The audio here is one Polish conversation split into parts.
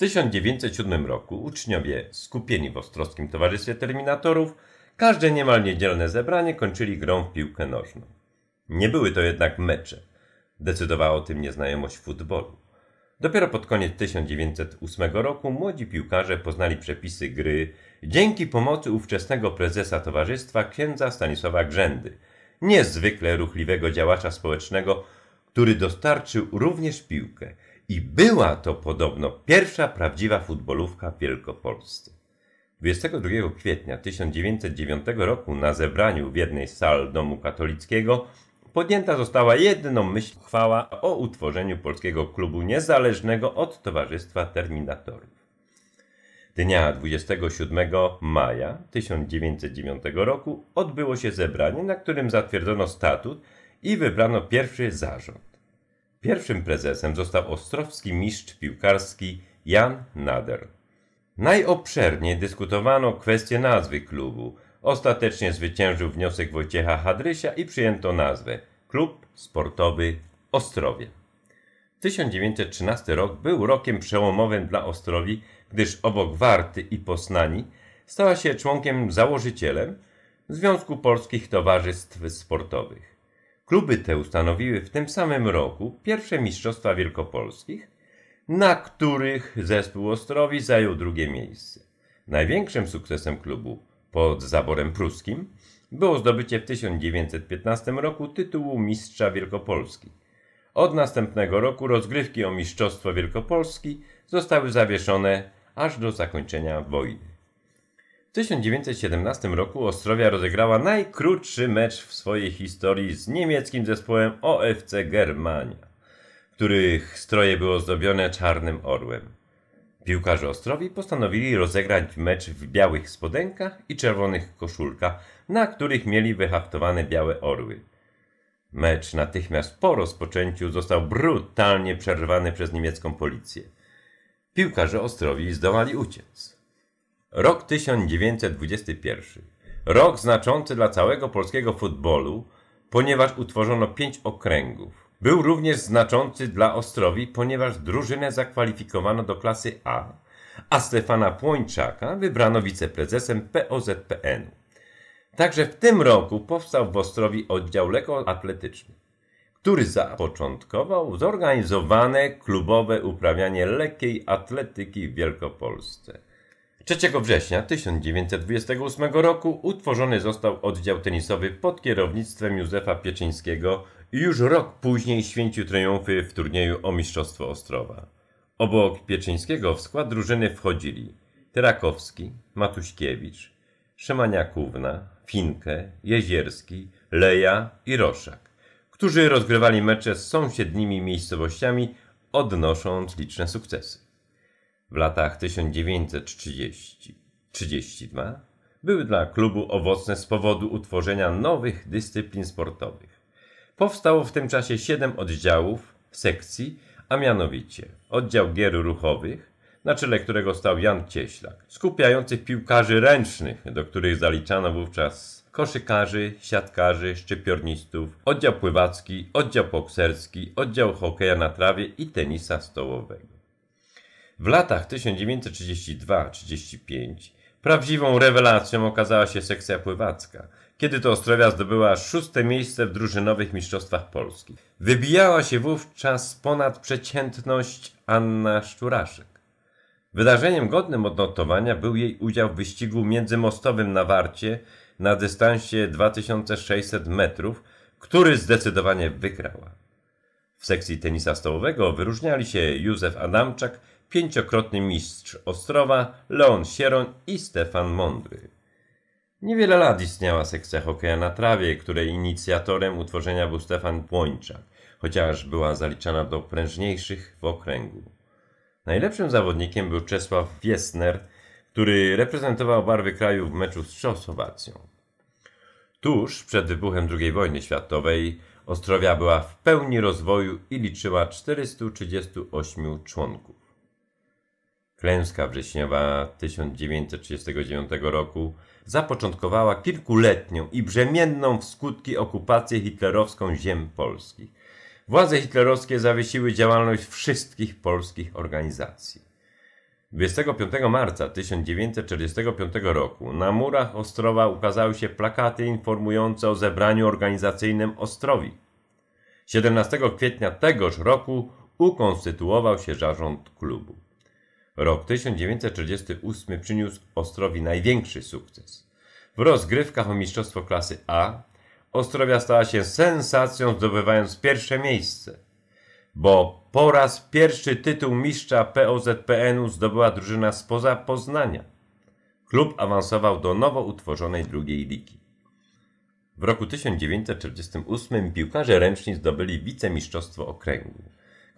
1907 roku uczniowie skupieni w Ostrowskim Towarzystwie Terminatorów każde niemal niedzielne zebranie kończyli grą w piłkę nożną. Nie były to jednak mecze. Decydowała o tym nieznajomość futbolu. Dopiero pod koniec 1908 roku młodzi piłkarze poznali przepisy gry dzięki pomocy ówczesnego prezesa towarzystwa księdza Stanisława Grzędy, niezwykle ruchliwego działacza społecznego, który dostarczył również piłkę – i była to podobno pierwsza prawdziwa futbolówka w Wielkopolsce. 22 kwietnia 1909 roku na zebraniu w jednej z sal Domu Katolickiego podjęta została jedną myśl chwała o utworzeniu polskiego klubu niezależnego od Towarzystwa Terminatorów. Dnia 27 maja 1909 roku odbyło się zebranie, na którym zatwierdzono statut i wybrano pierwszy zarząd. Pierwszym prezesem został ostrowski mistrz piłkarski Jan Nader. Najobszerniej dyskutowano kwestię nazwy klubu. Ostatecznie zwyciężył wniosek Wojciecha Hadrysia i przyjęto nazwę Klub Sportowy Ostrowie. 1913 rok był rokiem przełomowym dla Ostrowi, gdyż obok Warty i Posnani stała się członkiem założycielem Związku Polskich Towarzystw Sportowych. Kluby te ustanowiły w tym samym roku pierwsze Mistrzostwa Wielkopolskich, na których zespół Ostrowi zajął drugie miejsce. Największym sukcesem klubu pod zaborem pruskim było zdobycie w 1915 roku tytułu Mistrza Wielkopolski. Od następnego roku rozgrywki o Mistrzostwo Wielkopolski zostały zawieszone aż do zakończenia wojny. W 1917 roku Ostrowia rozegrała najkrótszy mecz w swojej historii z niemieckim zespołem OFC Germania, których stroje były ozdobione czarnym orłem. Piłkarze Ostrowi postanowili rozegrać mecz w białych spodenkach i czerwonych koszulkach, na których mieli wyhaftowane białe orły. Mecz natychmiast po rozpoczęciu został brutalnie przerwany przez niemiecką policję. Piłkarze Ostrowi zdołali uciec. Rok 1921. Rok znaczący dla całego polskiego futbolu, ponieważ utworzono pięć okręgów. Był również znaczący dla Ostrowi, ponieważ drużynę zakwalifikowano do klasy A, a Stefana Płończaka wybrano wiceprezesem POZPN-u. Także w tym roku powstał w Ostrowi oddział lekkoatletyczny, który zapoczątkował zorganizowane klubowe uprawianie lekkiej atletyki w Wielkopolsce. 3 września 1928 roku utworzony został oddział tenisowy pod kierownictwem Józefa Pieczyńskiego i już rok później święcił triumfy w turnieju o Mistrzostwo Ostrowa. Obok Pieczyńskiego w skład drużyny wchodzili Terakowski, Matuśkiewicz, Szemaniakówna, Finkę, Jezierski, Leja i Roszak, którzy rozgrywali mecze z sąsiednimi miejscowościami, odnosząc liczne sukcesy w latach 1930-32 były dla klubu owocne z powodu utworzenia nowych dyscyplin sportowych. Powstało w tym czasie siedem oddziałów, sekcji, a mianowicie oddział gier ruchowych, na czele którego stał Jan Cieślak, skupiający piłkarzy ręcznych, do których zaliczano wówczas koszykarzy, siatkarzy, szczypiornistów, oddział pływacki, oddział bokserski, oddział hokeja na trawie i tenisa stołowego. W latach 1932-35 prawdziwą rewelacją okazała się sekcja pływacka, kiedy to Ostrowia zdobyła szóste miejsce w drużynowych mistrzostwach Polski. Wybijała się wówczas ponad przeciętność Anna Szczuraszyk. Wydarzeniem godnym odnotowania był jej udział w wyścigu międzymostowym na Warcie na dystansie 2600 metrów, który zdecydowanie wygrała. W sekcji tenisa stołowego wyróżniali się Józef Adamczak pięciokrotny mistrz Ostrowa, Leon Sieroń i Stefan Mądry. Niewiele lat istniała sekcja hokeja na trawie, której inicjatorem utworzenia był Stefan Płończak, chociaż była zaliczana do prężniejszych w okręgu. Najlepszym zawodnikiem był Czesław Wiesner, który reprezentował barwy kraju w meczu z Czechosłowacją. Tuż przed wybuchem II wojny światowej Ostrowia była w pełni rozwoju i liczyła 438 członków. Klęska wrześniowa 1939 roku zapoczątkowała kilkuletnią i brzemienną w skutki okupację hitlerowską ziem polskich. Władze hitlerowskie zawiesiły działalność wszystkich polskich organizacji. 25 marca 1945 roku na murach Ostrowa ukazały się plakaty informujące o zebraniu organizacyjnym Ostrowi. 17 kwietnia tegoż roku ukonstytuował się zarząd klubu. Rok 1938 przyniósł Ostrowi największy sukces. W rozgrywkach o mistrzostwo klasy A Ostrowia stała się sensacją, zdobywając pierwsze miejsce, bo po raz pierwszy tytuł mistrza POZPN-u zdobyła drużyna spoza Poznania. Klub awansował do nowo utworzonej drugiej ligi. W roku 1948 piłkarze ręczni zdobyli wicemistrzostwo okręgu.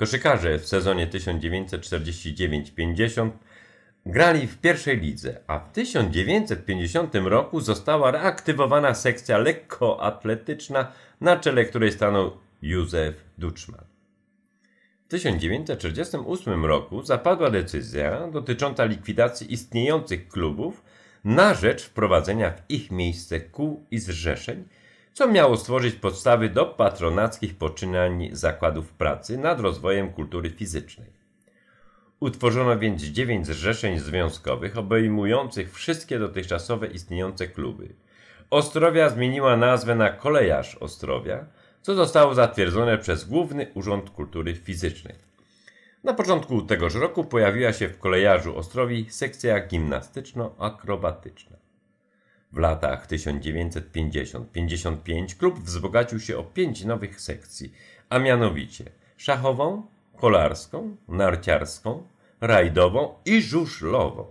Koszykarze w sezonie 1949-50 grali w pierwszej lidze, a w 1950 roku została reaktywowana sekcja lekkoatletyczna, na czele której stanął Józef Duczman. W 1948 roku zapadła decyzja dotycząca likwidacji istniejących klubów na rzecz wprowadzenia w ich miejsce kół i zrzeszeń – co miało stworzyć podstawy do patronackich poczynań zakładów pracy nad rozwojem kultury fizycznej. Utworzono więc dziewięć zrzeszeń związkowych obejmujących wszystkie dotychczasowe istniejące kluby. Ostrowia zmieniła nazwę na Kolejarz Ostrowia, co zostało zatwierdzone przez Główny Urząd Kultury Fizycznej. Na początku tegoż roku pojawiła się w Kolejarzu Ostrowi sekcja gimnastyczno-akrobatyczna. W latach 1950-55 klub wzbogacił się o pięć nowych sekcji, a mianowicie szachową, kolarską, narciarską, rajdową i żużlową.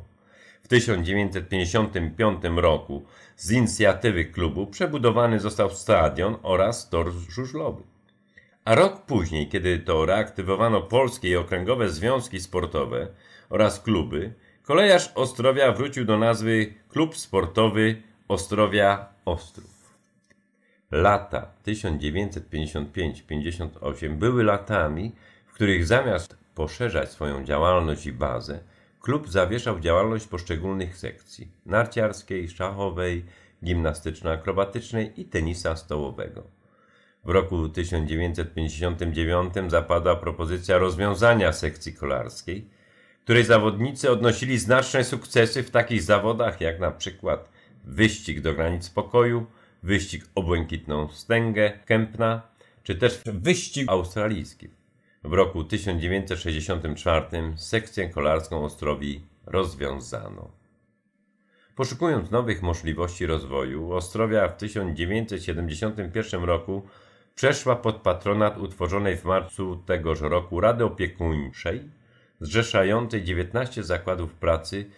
W 1955 roku z inicjatywy klubu przebudowany został stadion oraz tor żużlowy. A rok później, kiedy to reaktywowano polskie i okręgowe związki sportowe oraz kluby, kolejarz Ostrowia wrócił do nazwy Klub Sportowy Ostrowia Ostrów. Lata 1955-58 były latami, w których zamiast poszerzać swoją działalność i bazę, klub zawieszał działalność poszczególnych sekcji narciarskiej, szachowej, gimnastyczno-akrobatycznej i tenisa stołowego. W roku 1959 zapadła propozycja rozwiązania sekcji kolarskiej, której zawodnicy odnosili znaczne sukcesy w takich zawodach jak na przykład wyścig do granic pokoju, wyścig o błękitną wstęgę Kępna, czy też wyścig australijski. W roku 1964 sekcję kolarską Ostrowi rozwiązano. Poszukując nowych możliwości rozwoju, Ostrowia w 1971 roku przeszła pod patronat utworzonej w marcu tegoż roku Rady Opiekuńczej, zrzeszającej 19 zakładów pracy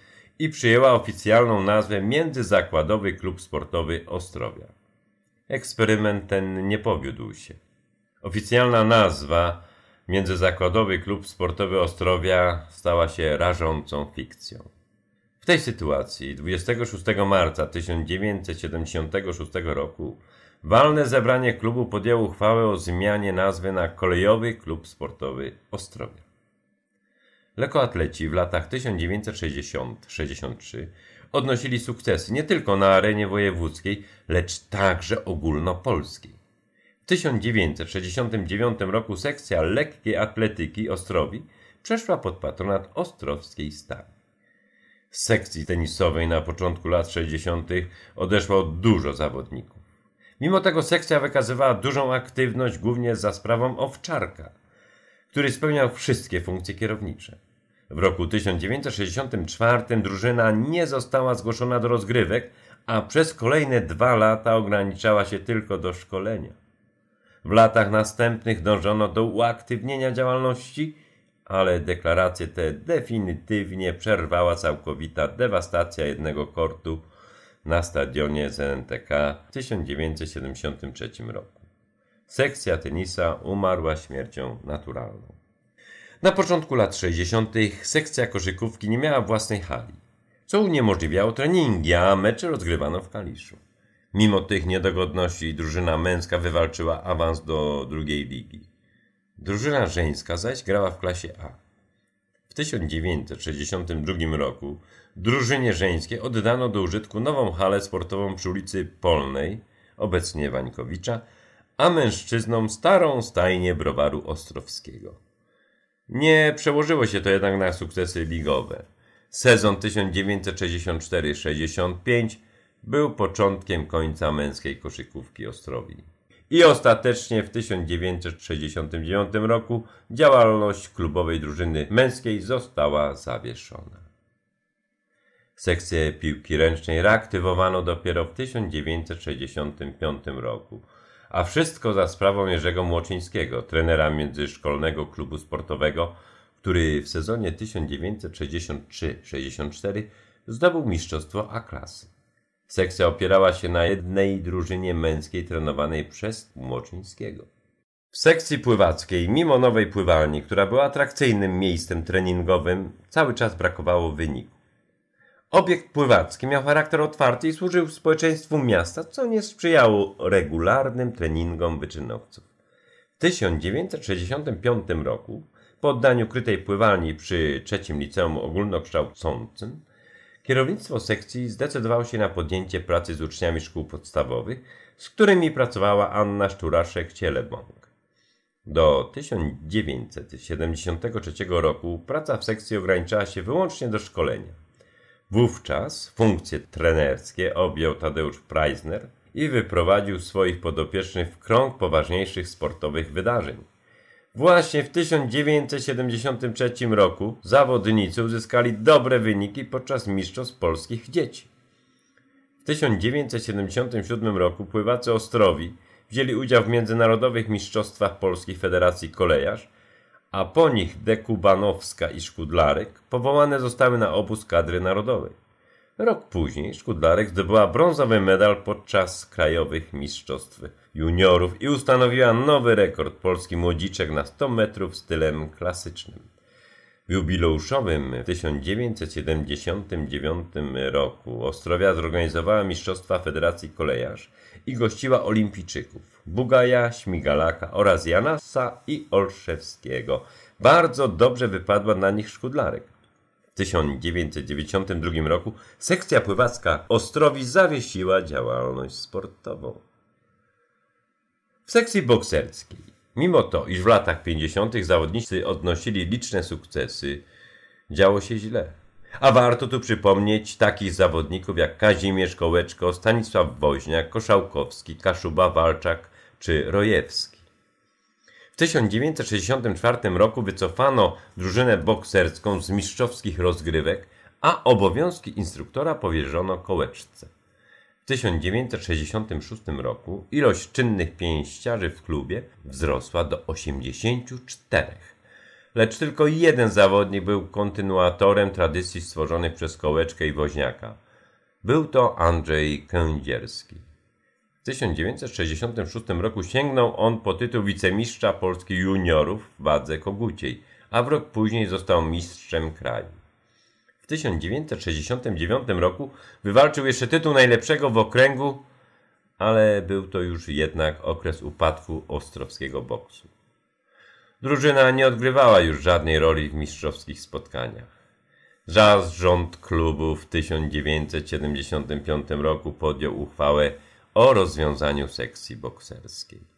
i przyjęła oficjalną nazwę Międzyzakładowy Klub Sportowy Ostrowia. Eksperyment ten nie powiódł się. Oficjalna nazwa Międzyzakładowy Klub Sportowy Ostrowia stała się rażącą fikcją. W tej sytuacji 26 marca 1976 roku walne zebranie klubu podjęło uchwałę o zmianie nazwy na Kolejowy Klub Sportowy Ostrowia. Lekoatleci w latach 1960-63 odnosili sukcesy nie tylko na arenie wojewódzkiej, lecz także ogólnopolskiej. W 1969 roku sekcja lekkiej atletyki Ostrowi przeszła pod patronat Ostrowskiej Stali. Z sekcji tenisowej na początku lat 60. odeszło dużo zawodników. Mimo tego sekcja wykazywała dużą aktywność głównie za sprawą owczarka, który spełniał wszystkie funkcje kierownicze. W roku 1964 drużyna nie została zgłoszona do rozgrywek, a przez kolejne dwa lata ograniczała się tylko do szkolenia. W latach następnych dążono do uaktywnienia działalności, ale deklaracje te definitywnie przerwała całkowita dewastacja jednego kortu na stadionie ZNTK w 1973 roku. Sekcja tenisa umarła śmiercią naturalną. Na początku lat 60. sekcja koszykówki nie miała własnej hali, co uniemożliwiało treningi, a mecze rozgrywano w Kaliszu. Mimo tych niedogodności drużyna męska wywalczyła awans do drugiej ligi. Drużyna żeńska zaś grała w klasie A. W 1962 roku drużynie żeńskie oddano do użytku nową halę sportową przy ulicy Polnej, obecnie Wańkowicza, a mężczyznom starą stajnię browaru ostrowskiego. Nie przełożyło się to jednak na sukcesy ligowe. Sezon 1964-65 był początkiem końca męskiej koszykówki Ostrowi. I ostatecznie w 1969 roku działalność klubowej drużyny męskiej została zawieszona. Sekcję piłki ręcznej reaktywowano dopiero w 1965 roku a wszystko za sprawą Jerzego Młoczyńskiego, trenera międzyszkolnego klubu sportowego, który w sezonie 1963-64 zdobył mistrzostwo A-klasy. Sekcja opierała się na jednej drużynie męskiej trenowanej przez Młoczyńskiego. W sekcji pływackiej, mimo nowej pływalni, która była atrakcyjnym miejscem treningowym, cały czas brakowało wyniku. Obiekt pływacki miał charakter otwarty i służył społeczeństwu miasta, co nie sprzyjało regularnym treningom wyczynowców. W 1965 roku, po oddaniu krytej pływalni przy trzecim liceum ogólnokształcącym, kierownictwo sekcji zdecydowało się na podjęcie pracy z uczniami szkół podstawowych, z którymi pracowała Anna Szturaszek-Cielebąg. Do 1973 roku praca w sekcji ograniczała się wyłącznie do szkolenia. Wówczas funkcje trenerskie objął Tadeusz Preisner i wyprowadził swoich podopiecznych w krąg poważniejszych sportowych wydarzeń. Właśnie w 1973 roku zawodnicy uzyskali dobre wyniki podczas mistrzostw polskich dzieci. W 1977 roku pływacy Ostrowi wzięli udział w międzynarodowych mistrzostwach polskich Federacji Kolejarz – a po nich Dekubanowska i Szkudlarek powołane zostały na obóz kadry narodowej. Rok później Szkudlarek zdobyła brązowy medal podczas krajowych mistrzostw juniorów i ustanowiła nowy rekord polski młodziczek na 100 metrów stylem klasycznym jubileuszowym w 1979 roku Ostrowia zorganizowała Mistrzostwa Federacji Kolejarz i gościła olimpijczyków Bugaja, Śmigalaka oraz Janasa i Olszewskiego. Bardzo dobrze wypadła na nich Szkudlarek. W 1992 roku sekcja pływacka Ostrowi zawiesiła działalność sportową. W sekcji bokserskiej Mimo to, iż w latach 50. zawodnicy odnosili liczne sukcesy, działo się źle. A warto tu przypomnieć takich zawodników jak Kazimierz Kołeczko, Stanisław Woźniak, Koszałkowski, Kaszuba Walczak czy Rojewski. W 1964 roku wycofano drużynę bokserską z mistrzowskich rozgrywek, a obowiązki instruktora powierzono Kołeczce. W 1966 roku ilość czynnych pięściarzy w klubie wzrosła do 84, lecz tylko jeden zawodnik był kontynuatorem tradycji stworzonych przez Kołeczkę i Woźniaka. Był to Andrzej Kędzierski. W 1966 roku sięgnął on po tytuł wicemistrza Polski juniorów w wadze koguciej, a w rok później został mistrzem kraju. W 1969 roku wywalczył jeszcze tytuł najlepszego w okręgu, ale był to już jednak okres upadku ostrowskiego boksu. Drużyna nie odgrywała już żadnej roli w mistrzowskich spotkaniach. rząd klubu w 1975 roku podjął uchwałę o rozwiązaniu sekcji bokserskiej.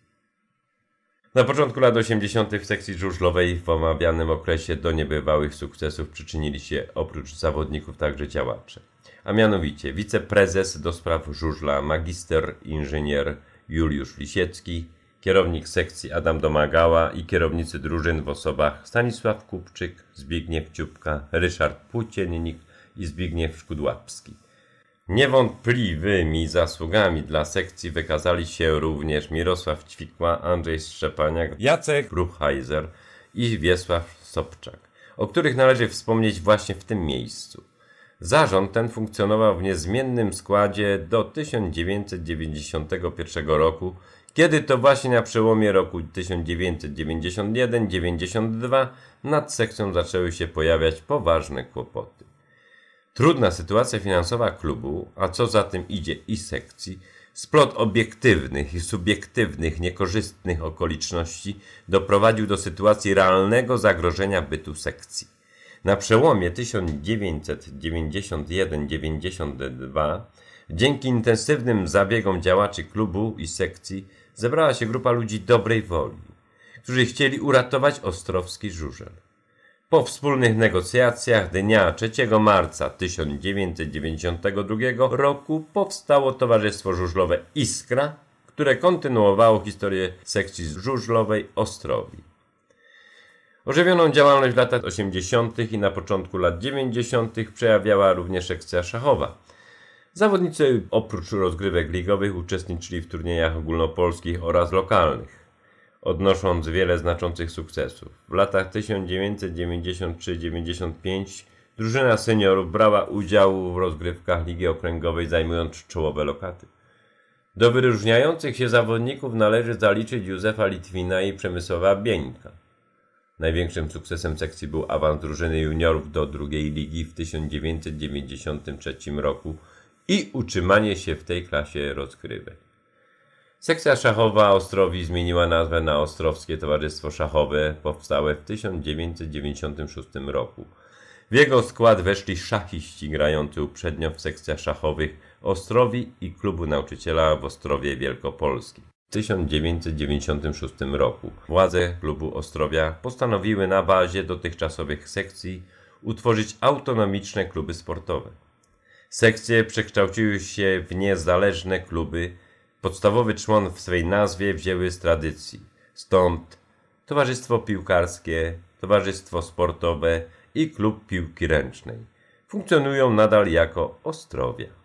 Na początku lat 80. w sekcji żużlowej w omawianym okresie do niebywałych sukcesów przyczynili się oprócz zawodników także działacze. A mianowicie wiceprezes do spraw żużla, magister inżynier Juliusz Lisiecki, kierownik sekcji Adam Domagała i kierownicy drużyn w osobach Stanisław Kupczyk, Zbigniew Ciupka, Ryszard Płóciennik i Zbigniew Szkudłapski. Niewątpliwymi zasługami dla sekcji wykazali się również Mirosław Ćwikła, Andrzej Strzepaniak, Jacek Bruchheiser i Wiesław Sobczak, o których należy wspomnieć właśnie w tym miejscu. Zarząd ten funkcjonował w niezmiennym składzie do 1991 roku, kiedy to właśnie na przełomie roku 1991-92 nad sekcją zaczęły się pojawiać poważne kłopoty. Trudna sytuacja finansowa klubu, a co za tym idzie i sekcji, splot obiektywnych i subiektywnych niekorzystnych okoliczności doprowadził do sytuacji realnego zagrożenia bytu sekcji. Na przełomie 1991-92 dzięki intensywnym zabiegom działaczy klubu i sekcji zebrała się grupa ludzi dobrej woli, którzy chcieli uratować ostrowski żużel. Po wspólnych negocjacjach dnia 3 marca 1992 roku powstało Towarzystwo Żużlowe Iskra, które kontynuowało historię sekcji żużlowej Ostrowi. Ożywioną działalność w latach 80. i na początku lat 90. przejawiała również sekcja szachowa. Zawodnicy oprócz rozgrywek ligowych uczestniczyli w turniejach ogólnopolskich oraz lokalnych odnosząc wiele znaczących sukcesów. W latach 1993-95 drużyna seniorów brała udział w rozgrywkach Ligi Okręgowej, zajmując czołowe lokaty. Do wyróżniających się zawodników należy zaliczyć Józefa Litwina i Przemysława Bieńka. Największym sukcesem sekcji był awans drużyny juniorów do drugiej ligi w 1993 roku i utrzymanie się w tej klasie rozgrywek. Sekcja szachowa Ostrowi zmieniła nazwę na Ostrowskie Towarzystwo Szachowe, powstałe w 1996 roku. W jego skład weszli szachiści grający uprzednio w sekcjach szachowych Ostrowi i Klubu Nauczyciela w Ostrowie Wielkopolskim. W 1996 roku władze klubu Ostrowia postanowiły na bazie dotychczasowych sekcji utworzyć autonomiczne kluby sportowe. Sekcje przekształciły się w niezależne kluby Podstawowy człon w swej nazwie wzięły z tradycji. Stąd Towarzystwo Piłkarskie, Towarzystwo Sportowe i Klub Piłki Ręcznej. Funkcjonują nadal jako Ostrowia.